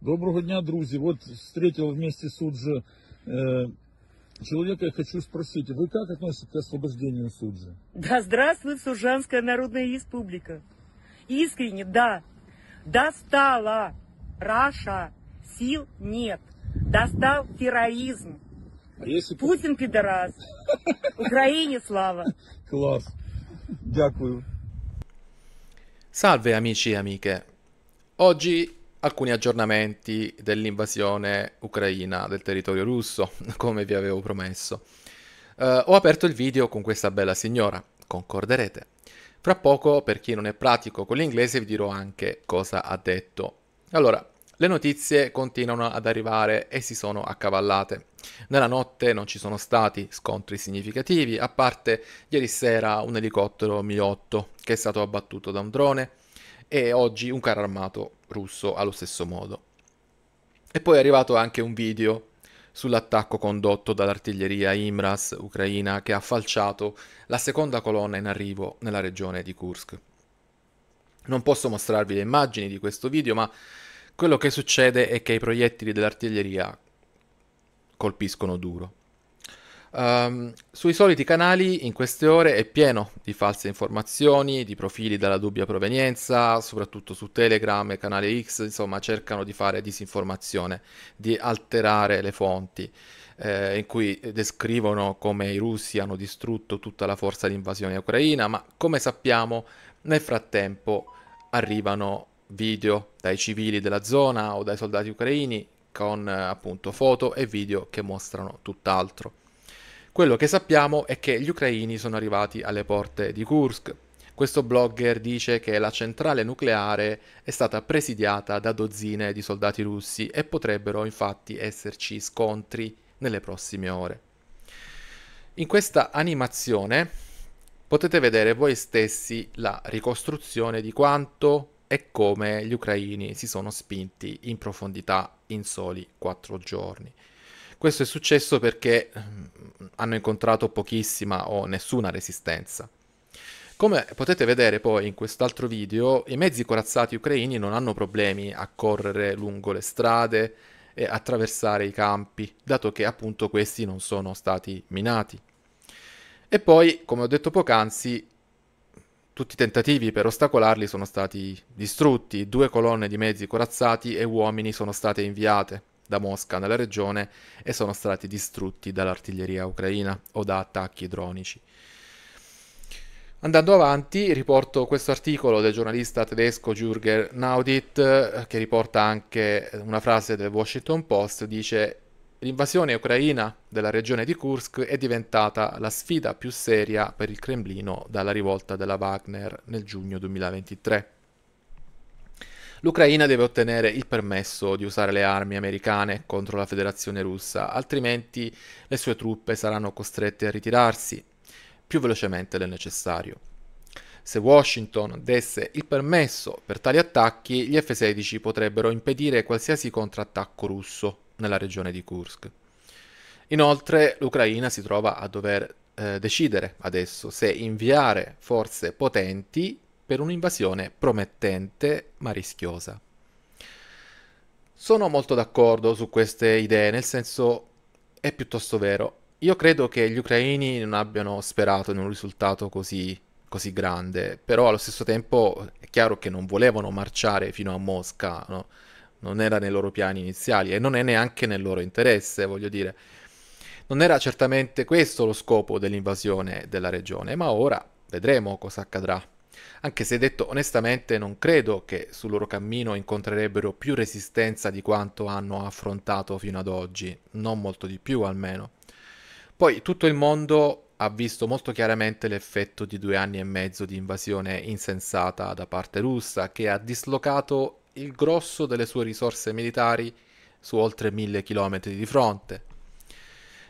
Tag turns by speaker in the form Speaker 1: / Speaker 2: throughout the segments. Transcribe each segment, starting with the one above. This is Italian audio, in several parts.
Speaker 1: Доброго дня, друзья. Вот встретил вместе Суджи э, человека. Я хочу спросить, вы как относитесь к освобождению Суджи? Да здравствуй, Сужанская Народная Республика. Искренне, да. Достала Раша. Сил нет. Достал терроризм. А если... Путин пидорас. Украине слава. Класс. Дякую. Salve amici e amiche. Oggi alcuni aggiornamenti dell'invasione ucraina del territorio russo, come vi avevo promesso. Uh, ho aperto il video con questa bella signora, concorderete. Fra poco, per chi non è pratico con l'inglese, vi dirò anche cosa ha detto. Allora, le notizie continuano ad arrivare e si sono accavallate. Nella notte non ci sono stati scontri significativi, a parte ieri sera un elicottero Mi-8 che è stato abbattuto da un drone, e oggi un carro armato russo allo stesso modo. E poi è arrivato anche un video sull'attacco condotto dall'artiglieria Imras ucraina che ha falciato la seconda colonna in arrivo nella regione di Kursk. Non posso mostrarvi le immagini di questo video, ma quello che succede è che i proiettili dell'artiglieria colpiscono duro. Um, sui soliti canali in queste ore è pieno di false informazioni, di profili dalla dubbia provenienza, soprattutto su Telegram e canale X, insomma cercano di fare disinformazione, di alterare le fonti eh, in cui descrivono come i russi hanno distrutto tutta la forza di invasione ucraina, ma come sappiamo nel frattempo arrivano video dai civili della zona o dai soldati ucraini con appunto foto e video che mostrano tutt'altro. Quello che sappiamo è che gli ucraini sono arrivati alle porte di Kursk. Questo blogger dice che la centrale nucleare è stata presidiata da dozzine di soldati russi e potrebbero infatti esserci scontri nelle prossime ore. In questa animazione potete vedere voi stessi la ricostruzione di quanto e come gli ucraini si sono spinti in profondità in soli quattro giorni. Questo è successo perché ehm, hanno incontrato pochissima o nessuna resistenza. Come potete vedere poi in quest'altro video, i mezzi corazzati ucraini non hanno problemi a correre lungo le strade e attraversare i campi, dato che appunto questi non sono stati minati. E poi, come ho detto poc'anzi, tutti i tentativi per ostacolarli sono stati distrutti, due colonne di mezzi corazzati e uomini sono state inviate da Mosca nella regione e sono stati distrutti dall'artiglieria ucraina o da attacchi dronici. Andando avanti, riporto questo articolo del giornalista tedesco Jürger Naudit, eh, che riporta anche una frase del Washington Post, dice L'invasione ucraina della regione di Kursk è diventata la sfida più seria per il Cremlino dalla rivolta della Wagner nel giugno 2023. L'Ucraina deve ottenere il permesso di usare le armi americane contro la Federazione russa, altrimenti le sue truppe saranno costrette a ritirarsi più velocemente del necessario. Se Washington desse il permesso per tali attacchi, gli F-16 potrebbero impedire qualsiasi contrattacco russo nella regione di Kursk. Inoltre l'Ucraina si trova a dover eh, decidere adesso se inviare forze potenti per un'invasione promettente ma rischiosa. Sono molto d'accordo su queste idee, nel senso è piuttosto vero. Io credo che gli ucraini non abbiano sperato in un risultato così, così grande, però allo stesso tempo è chiaro che non volevano marciare fino a Mosca, no? non era nei loro piani iniziali e non è neanche nel loro interesse, voglio dire. Non era certamente questo lo scopo dell'invasione della regione, ma ora vedremo cosa accadrà. Anche se detto onestamente non credo che sul loro cammino incontrerebbero più resistenza di quanto hanno affrontato fino ad oggi, non molto di più almeno. Poi tutto il mondo ha visto molto chiaramente l'effetto di due anni e mezzo di invasione insensata da parte russa che ha dislocato il grosso delle sue risorse militari su oltre mille chilometri di fronte.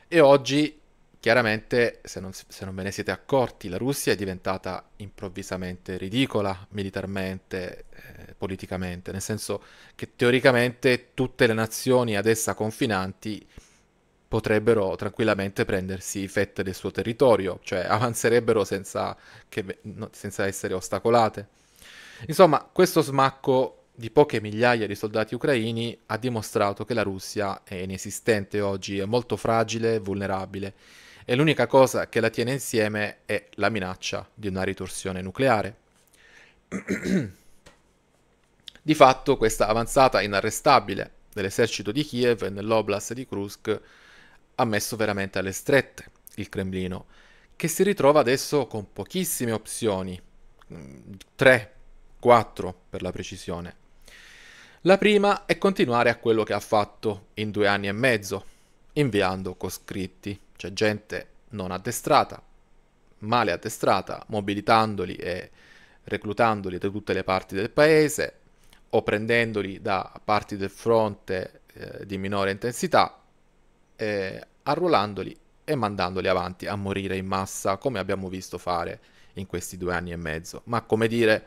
Speaker 1: E oggi Chiaramente, se non, se non, ve ne siete accorti, la Russia è diventata improvvisamente ridicola militarmente, eh, politicamente, nel senso che teoricamente tutte le nazioni ad essa confinanti potrebbero tranquillamente prendersi fette del suo territorio, cioè avanzerebbero senza, che, senza essere ostacolate. Insomma, questo smacco di poche migliaia di soldati ucraini ha dimostrato che la Russia è inesistente oggi, è molto fragile e vulnerabile e l'unica cosa che la tiene insieme è la minaccia di una ritorsione nucleare. di fatto questa avanzata inarrestabile dell'esercito di Kiev nell'oblast di Kursk ha messo veramente alle strette il Cremlino, che si ritrova adesso con pochissime opzioni, mm, tre, quattro per la precisione. La prima è continuare a quello che ha fatto in due anni e mezzo, inviando coscritti, cioè gente non addestrata, male addestrata, mobilitandoli e reclutandoli da tutte le parti del paese o prendendoli da parti del fronte eh, di minore intensità, eh, arruolandoli e mandandoli avanti a morire in massa, come abbiamo visto fare in questi due anni e mezzo. Ma come dire,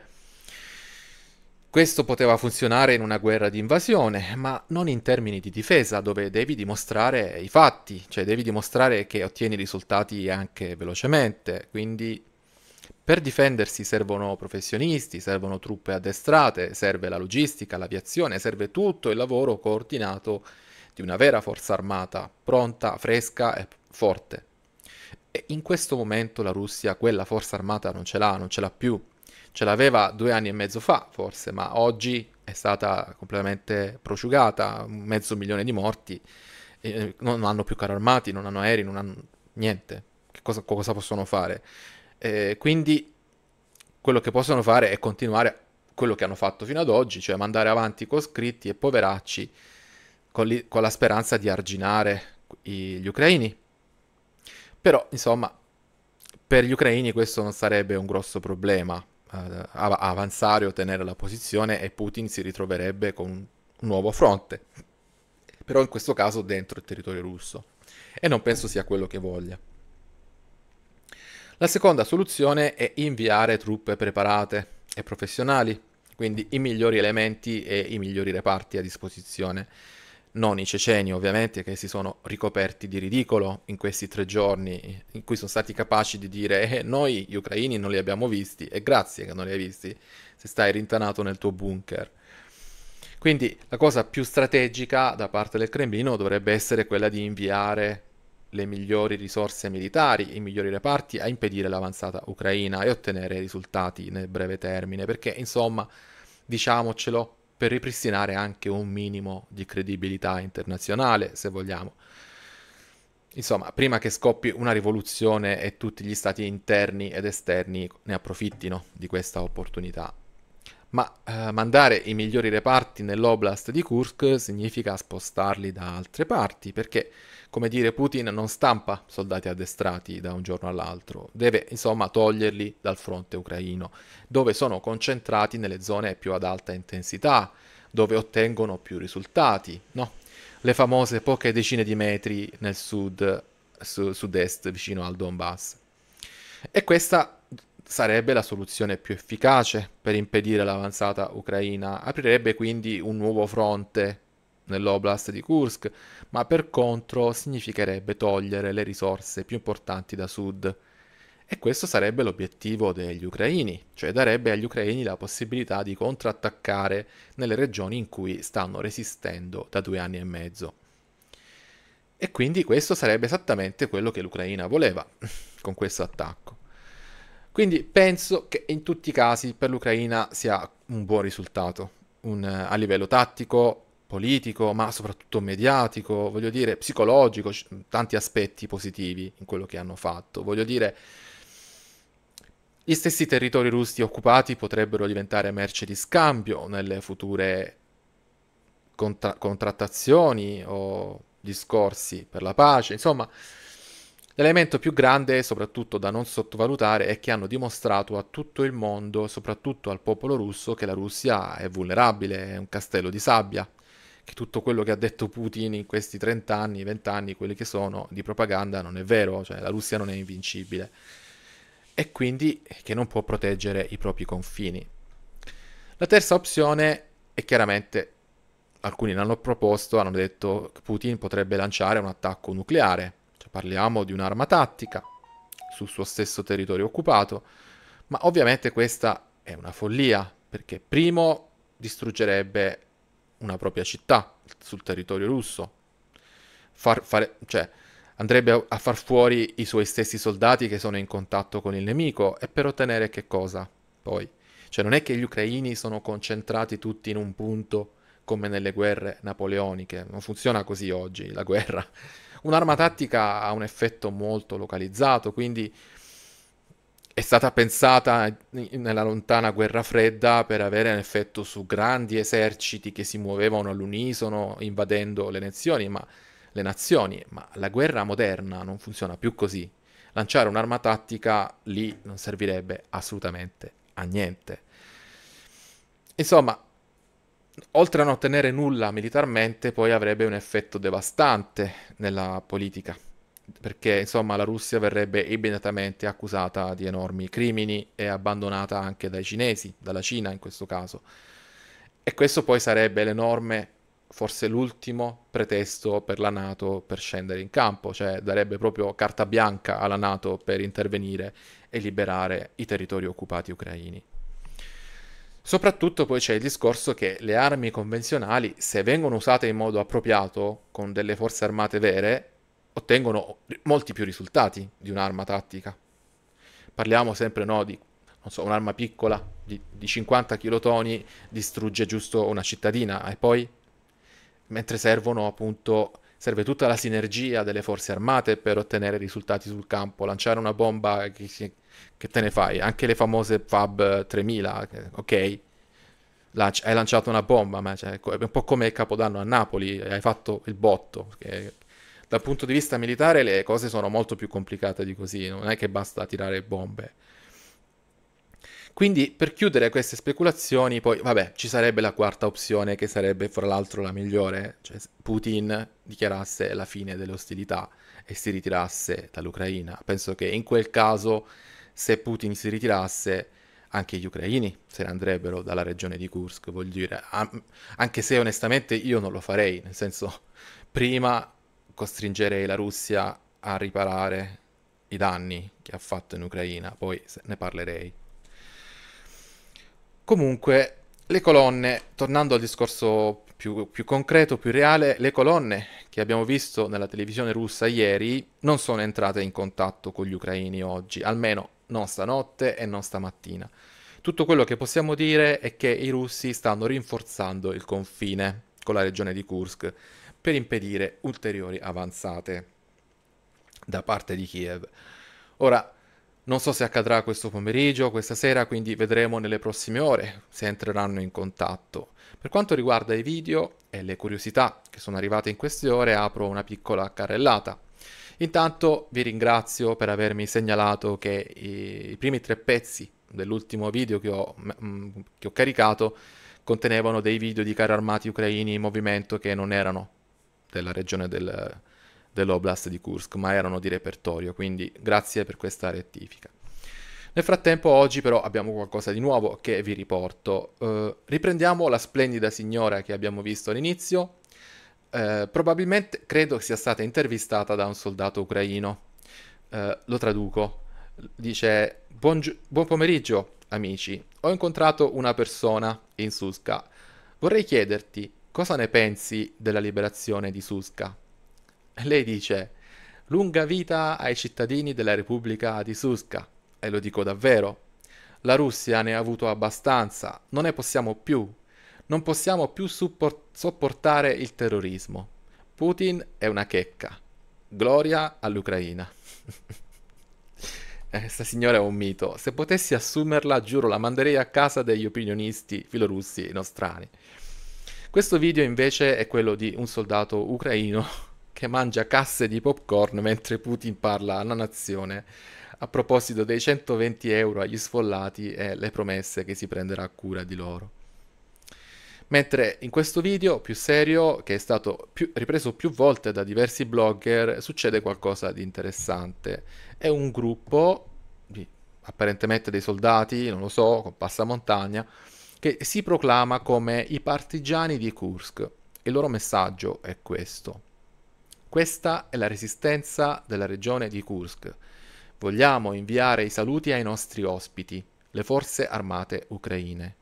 Speaker 1: questo poteva funzionare in una guerra di invasione, ma non in termini di difesa, dove devi dimostrare i fatti, cioè devi dimostrare che ottieni risultati anche velocemente. Quindi per difendersi servono professionisti, servono truppe addestrate, serve la logistica, l'aviazione, serve tutto il lavoro coordinato di una vera forza armata, pronta, fresca e forte. E in questo momento la Russia quella forza armata non ce l'ha, non ce l'ha più ce l'aveva due anni e mezzo fa forse, ma oggi è stata completamente prosciugata, mezzo milione di morti, eh, non hanno più carri armati, non hanno aerei, non hanno niente, che cosa, cosa possono fare? Eh, quindi quello che possono fare è continuare quello che hanno fatto fino ad oggi, cioè mandare avanti coscritti e poveracci con, li, con la speranza di arginare i, gli ucraini. Però, insomma, per gli ucraini questo non sarebbe un grosso problema, eh, avanzare e ottenere la posizione e Putin si ritroverebbe con un nuovo fronte, però in questo caso dentro il territorio russo e non penso sia quello che voglia. La seconda soluzione è inviare truppe preparate e professionali, quindi i migliori elementi e i migliori reparti a disposizione non i ceceni ovviamente che si sono ricoperti di ridicolo in questi tre giorni in cui sono stati capaci di dire eh, noi gli ucraini non li abbiamo visti e grazie che non li hai visti se stai rintanato nel tuo bunker. Quindi la cosa più strategica da parte del Cremlino dovrebbe essere quella di inviare le migliori risorse militari, i migliori reparti a impedire l'avanzata ucraina e ottenere risultati nel breve termine, perché insomma, diciamocelo, per ripristinare anche un minimo di credibilità internazionale, se vogliamo. Insomma, prima che scoppi una rivoluzione e tutti gli stati interni ed esterni ne approfittino di questa opportunità ma eh, mandare i migliori reparti nell'oblast di Kursk significa spostarli da altre parti, perché, come dire, Putin non stampa soldati addestrati da un giorno all'altro, deve insomma toglierli dal fronte ucraino, dove sono concentrati nelle zone più ad alta intensità, dove ottengono più risultati, no? Le famose poche decine di metri nel sud, su, sud-est vicino al Donbass. E questa sarebbe la soluzione più efficace per impedire l'avanzata ucraina, aprirebbe quindi un nuovo fronte nell'oblast di Kursk, ma per contro significherebbe togliere le risorse più importanti da sud. E questo sarebbe l'obiettivo degli ucraini, cioè darebbe agli ucraini la possibilità di contrattaccare nelle regioni in cui stanno resistendo da due anni e mezzo. E quindi questo sarebbe esattamente quello che l'Ucraina voleva con questo attacco. Quindi penso che in tutti i casi per l'Ucraina sia un buon risultato, un, eh, a livello tattico, politico, ma soprattutto mediatico, voglio dire psicologico, tanti aspetti positivi in quello che hanno fatto. Voglio dire, gli stessi territori russi occupati potrebbero diventare merce di scambio nelle future contra- contrattazioni o discorsi per la pace, insomma... L'elemento più grande, soprattutto da non sottovalutare, è che hanno dimostrato a tutto il mondo, soprattutto al popolo russo, che la Russia è vulnerabile, è un castello di sabbia, che tutto quello che ha detto Putin in questi 30 anni, 20 anni, quelli che sono, di propaganda non è vero, cioè la Russia non è invincibile e quindi che non può proteggere i propri confini. La terza opzione è chiaramente, alcuni l'hanno proposto, hanno detto che Putin potrebbe lanciare un attacco nucleare Parliamo di un'arma tattica sul suo stesso territorio occupato, ma ovviamente questa è una follia, perché primo distruggerebbe una propria città sul territorio russo, far, fare, cioè, andrebbe a, a far fuori i suoi stessi soldati che sono in contatto con il nemico e per ottenere che cosa poi? Cioè non è che gli ucraini sono concentrati tutti in un punto come nelle guerre napoleoniche, non funziona così oggi la guerra. Un'arma tattica ha un effetto molto localizzato, quindi è stata pensata nella lontana guerra fredda per avere un effetto su grandi eserciti che si muovevano all'unisono invadendo le nazioni, ma, le nazioni, ma la guerra moderna non funziona più così. Lanciare un'arma tattica lì non servirebbe assolutamente a niente. Insomma, oltre a non ottenere nulla militarmente, poi avrebbe un effetto devastante nella politica, perché insomma la Russia verrebbe immediatamente accusata di enormi crimini e abbandonata anche dai cinesi, dalla Cina in questo caso. E questo poi sarebbe l'enorme, forse l'ultimo pretesto per la Nato per scendere in campo, cioè darebbe proprio carta bianca alla Nato per intervenire e liberare i territori occupati ucraini. Soprattutto poi c'è il discorso che le armi convenzionali, se vengono usate in modo appropriato con delle forze armate vere, ottengono molti più risultati di un'arma tattica. Parliamo sempre no, di so, un'arma piccola di, di 50 chilotoni distrugge giusto una cittadina e poi mentre servono appunto serve tutta la sinergia delle forze armate per ottenere risultati sul campo, lanciare una bomba che si che te ne fai? Anche le famose Fab 3000, eh, ok? Lanci- hai lanciato una bomba, ma cioè, è un po' come il Capodanno a Napoli, hai fatto il botto. Che... Dal punto di vista militare le cose sono molto più complicate di così, non è che basta tirare bombe. Quindi per chiudere queste speculazioni, poi vabbè, ci sarebbe la quarta opzione che sarebbe fra l'altro la migliore, cioè Putin dichiarasse la fine delle ostilità e si ritirasse dall'Ucraina. Penso che in quel caso se Putin si ritirasse anche gli ucraini se ne andrebbero dalla regione di Kursk, vuol dire, anche se onestamente io non lo farei, nel senso prima costringerei la Russia a riparare i danni che ha fatto in Ucraina, poi ne parlerei. Comunque, le colonne, tornando al discorso più, più concreto, più reale, le colonne che abbiamo visto nella televisione russa ieri non sono entrate in contatto con gli ucraini oggi, almeno non stanotte e non stamattina. Tutto quello che possiamo dire è che i russi stanno rinforzando il confine con la regione di Kursk per impedire ulteriori avanzate da parte di Kiev. Ora, non so se accadrà questo pomeriggio, questa sera, quindi vedremo nelle prossime ore se entreranno in contatto. Per quanto riguarda i video e le curiosità che sono arrivate in queste ore, apro una piccola carrellata. Intanto vi ringrazio per avermi segnalato che i, i primi tre pezzi dell'ultimo video che ho, che ho caricato contenevano dei video di carri armati ucraini in movimento che non erano della regione del, dell'oblast di Kursk, ma erano di repertorio, quindi grazie per questa rettifica. Nel frattempo oggi però abbiamo qualcosa di nuovo che vi riporto. Eh, riprendiamo la splendida signora che abbiamo visto all'inizio, eh, probabilmente credo sia stata intervistata da un soldato ucraino. Eh, lo traduco. Dice: Buongi- Buon pomeriggio, amici. Ho incontrato una persona in Suska. Vorrei chiederti cosa ne pensi della liberazione di Suska. Lei dice: Lunga vita ai cittadini della Repubblica di Suska. E lo dico davvero. La Russia ne ha avuto abbastanza, non ne possiamo più non possiamo più sopportare il terrorismo. Putin è una checca. Gloria all'Ucraina. Questa eh, signora è un mito. Se potessi assumerla, giuro, la manderei a casa degli opinionisti filorussi nostrani. Questo video invece è quello di un soldato ucraino che mangia casse di popcorn mentre Putin parla alla nazione a proposito dei 120 euro agli sfollati e le promesse che si prenderà cura di loro. Mentre in questo video più serio, che è stato più, ripreso più volte da diversi blogger, succede qualcosa di interessante. È un gruppo, di, apparentemente dei soldati, non lo so, con passamontagna, che si proclama come i partigiani di Kursk. Il loro messaggio è questo. Questa è la resistenza della regione di Kursk. Vogliamo inviare i saluti ai nostri ospiti, le forze armate ucraine.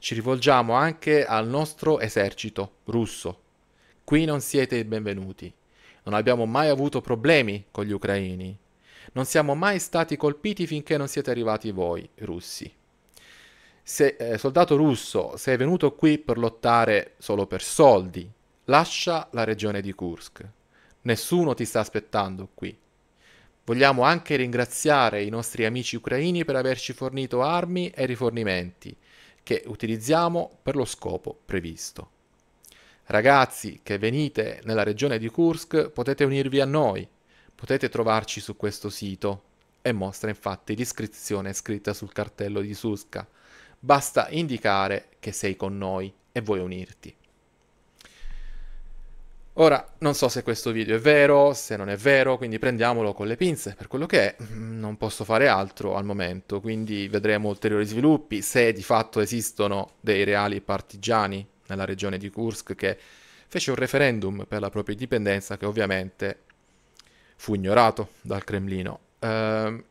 Speaker 1: Ci rivolgiamo anche al nostro esercito russo. Qui non siete i benvenuti. Non abbiamo mai avuto problemi con gli ucraini. Non siamo mai stati colpiti finché non siete arrivati voi, russi. Se eh, soldato russo sei venuto qui per lottare solo per soldi, lascia la regione di Kursk. Nessuno ti sta aspettando qui. Vogliamo anche ringraziare i nostri amici ucraini per averci fornito armi e rifornimenti, che utilizziamo per lo scopo previsto. Ragazzi che venite nella regione di Kursk potete unirvi a noi, potete trovarci su questo sito e mostra infatti l'iscrizione scritta sul cartello di Suska. Basta indicare che sei con noi e vuoi unirti. Ora, non so se questo video è vero, se non è vero, quindi prendiamolo con le pinze per quello che è, mm, non posso fare altro al momento, quindi vedremo ulteriori sviluppi, se di fatto esistono dei reali partigiani nella regione di Kursk che fece un referendum per la propria indipendenza che ovviamente fu ignorato dal Cremlino. Ehm,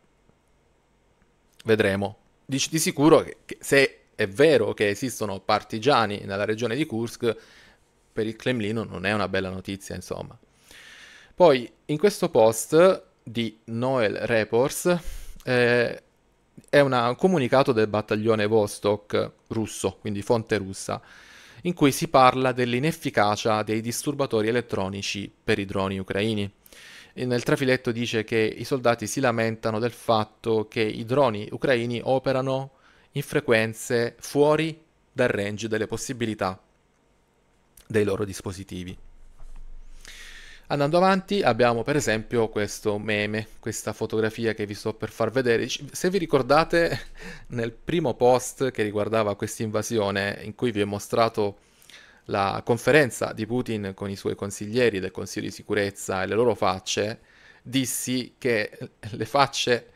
Speaker 1: vedremo. Dici di sicuro che, che se è vero che esistono partigiani nella regione di Kursk, per il Cremlino non è una bella notizia, insomma. Poi in questo post di Noel Reports, eh, è una, un comunicato del battaglione Vostok russo, quindi fonte russa, in cui si parla dell'inefficacia dei disturbatori elettronici per i droni ucraini. E nel trafiletto dice che i soldati si lamentano del fatto che i droni ucraini operano in frequenze fuori dal range delle possibilità dei loro dispositivi. Andando avanti abbiamo per esempio questo meme, questa fotografia che vi sto per far vedere. Se vi ricordate nel primo post che riguardava questa invasione in cui vi ho mostrato la conferenza di Putin con i suoi consiglieri del Consiglio di sicurezza e le loro facce, dissi che le facce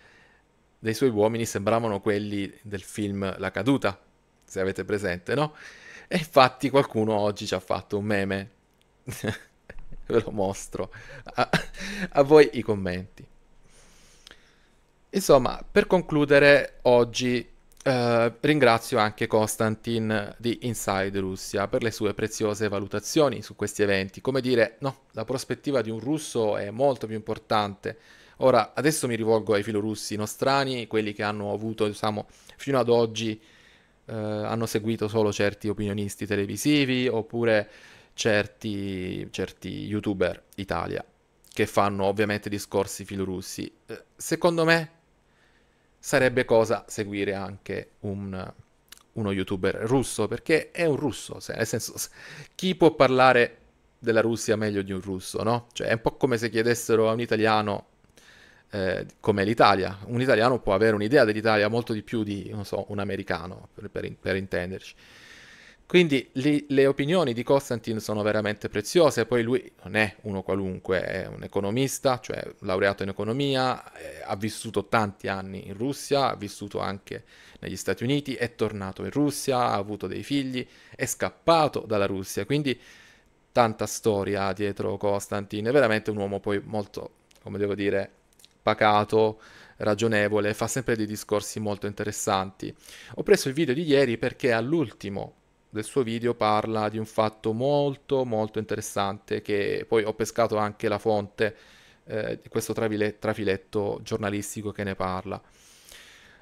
Speaker 1: dei suoi uomini sembravano quelli del film La caduta, se avete presente, no? E infatti qualcuno oggi ci ha fatto un meme. Ve lo mostro a, a voi i commenti. Insomma, per concludere oggi Uh, ringrazio anche Konstantin di Inside Russia per le sue preziose valutazioni su questi eventi. Come dire, no, la prospettiva di un russo è molto più importante. Ora, adesso mi rivolgo ai filorussi nostrani, quelli che hanno avuto, diciamo, fino ad oggi eh, hanno seguito solo certi opinionisti televisivi oppure certi, certi youtuber Italia che fanno ovviamente discorsi filorussi. Eh, secondo me sarebbe cosa seguire anche un, uno youtuber russo perché è un russo, se, nel senso chi può parlare della Russia meglio di un russo, no? Cioè è un po' come se chiedessero a un italiano eh, come l'Italia. Un italiano può avere un'idea dell'Italia molto di più di, so, un americano, per, per, per intenderci. Quindi li, le opinioni di Constantin sono veramente preziose, poi lui non è uno qualunque, è un economista, cioè laureato in economia, eh, ha vissuto tanti anni in Russia, ha vissuto anche negli Stati Uniti, è tornato in Russia, ha avuto dei figli, è scappato dalla Russia, quindi tanta storia dietro Constantin, è veramente un uomo poi molto, come devo dire, pacato, ragionevole, fa sempre dei discorsi molto interessanti. Ho preso il video di ieri perché all'ultimo del suo video parla di un fatto molto molto interessante che poi ho pescato anche la fonte eh, di questo travile- trafiletto giornalistico che ne parla.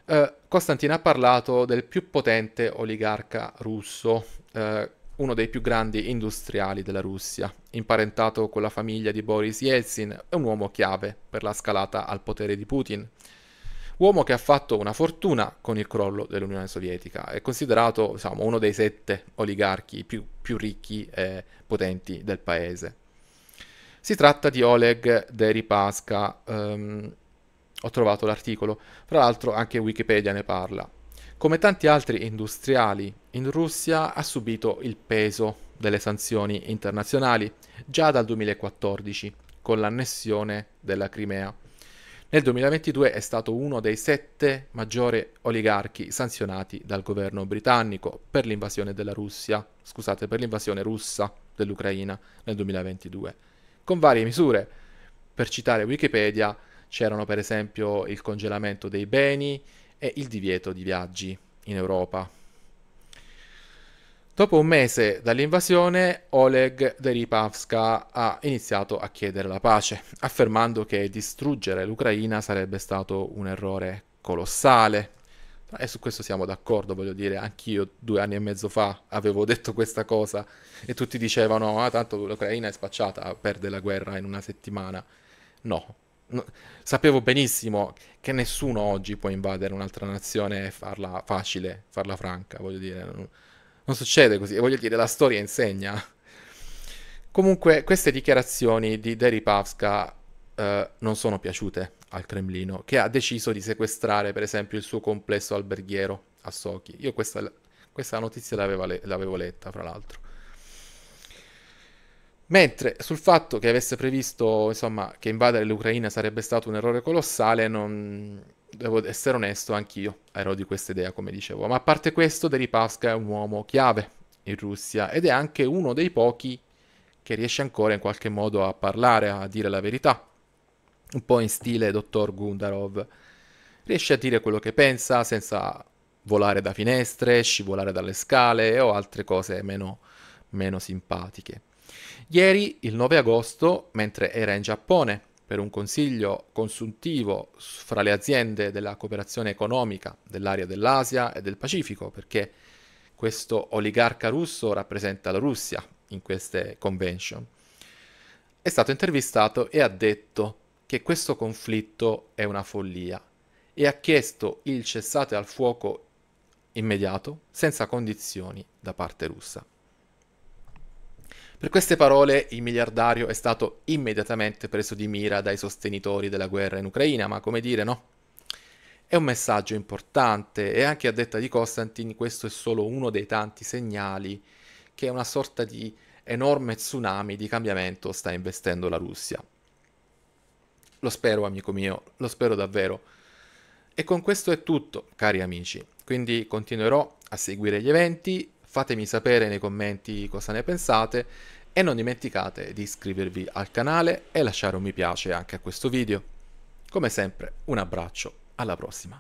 Speaker 1: Eh, Costantino ha parlato del più potente oligarca russo, eh, uno dei più grandi industriali della Russia. Imparentato con la famiglia di Boris Yeltsin, è un uomo chiave per la scalata al potere di Putin. Uomo che ha fatto una fortuna con il crollo dell'Unione Sovietica, è considerato diciamo, uno dei sette oligarchi più, più ricchi e potenti del paese. Si tratta di Oleg Deripaska, um, ho trovato l'articolo, fra l'altro anche Wikipedia ne parla. Come tanti altri industriali, in Russia ha subito il peso delle sanzioni internazionali già dal 2014 con l'annessione della Crimea. Nel 2022 è stato uno dei sette maggiori oligarchi sanzionati dal governo britannico per l'invasione della Russia, scusate, per l'invasione russa dell'Ucraina nel 2022, con varie misure. Per citare Wikipedia c'erano per esempio il congelamento dei beni, e il divieto di viaggi in Europa. Dopo un mese dall'invasione, Oleg Deripavska ha iniziato a chiedere la pace, affermando che distruggere l'Ucraina sarebbe stato un errore colossale. E su questo siamo d'accordo, voglio dire, anch'io due anni e mezzo fa avevo detto questa cosa e tutti dicevano, ah tanto l'Ucraina è spacciata, perde la guerra in una settimana. No, no, sapevo benissimo che nessuno oggi può invadere un'altra nazione e farla facile, farla franca, voglio dire, non, non succede così, voglio dire, la storia insegna. Comunque queste dichiarazioni di Deripavska eh, non sono piaciute al Cremlino, che ha deciso di sequestrare per esempio il suo complesso alberghiero a Sochi. Io questa, questa notizia l'avevo, l'avevo letta, fra l'altro. Mentre sul fatto che avesse previsto insomma, che invadere l'Ucraina sarebbe stato un errore colossale, non... devo essere onesto, anch'io ero di questa idea, come dicevo. Ma a parte questo, Deripaska è un uomo chiave in Russia ed è anche uno dei pochi che riesce ancora in qualche modo a parlare, a dire la verità, un po' in stile dottor Gundarov. Riesce a dire quello che pensa senza volare da finestre, scivolare dalle scale o altre cose meno, meno simpatiche. Ieri, il 9 agosto, mentre era in Giappone per un consiglio consuntivo fra le aziende della cooperazione economica dell'area dell'Asia e del Pacifico, perché questo oligarca russo rappresenta la Russia in queste convention, è stato intervistato e ha detto che questo conflitto è una follia e ha chiesto il cessate al fuoco immediato, senza condizioni, da parte russa. Per queste parole il miliardario è stato immediatamente preso di mira dai sostenitori della guerra in Ucraina, ma come dire no? È un messaggio importante e anche a detta di Constantin questo è solo uno dei tanti segnali che una sorta di enorme tsunami di cambiamento sta investendo la Russia. Lo spero amico mio, lo spero davvero. E con questo è tutto, cari amici. Quindi continuerò a seguire gli eventi Fatemi sapere nei commenti cosa ne pensate e non dimenticate di iscrivervi al canale e lasciare un mi piace anche a questo video. Come sempre, un abbraccio, alla prossima!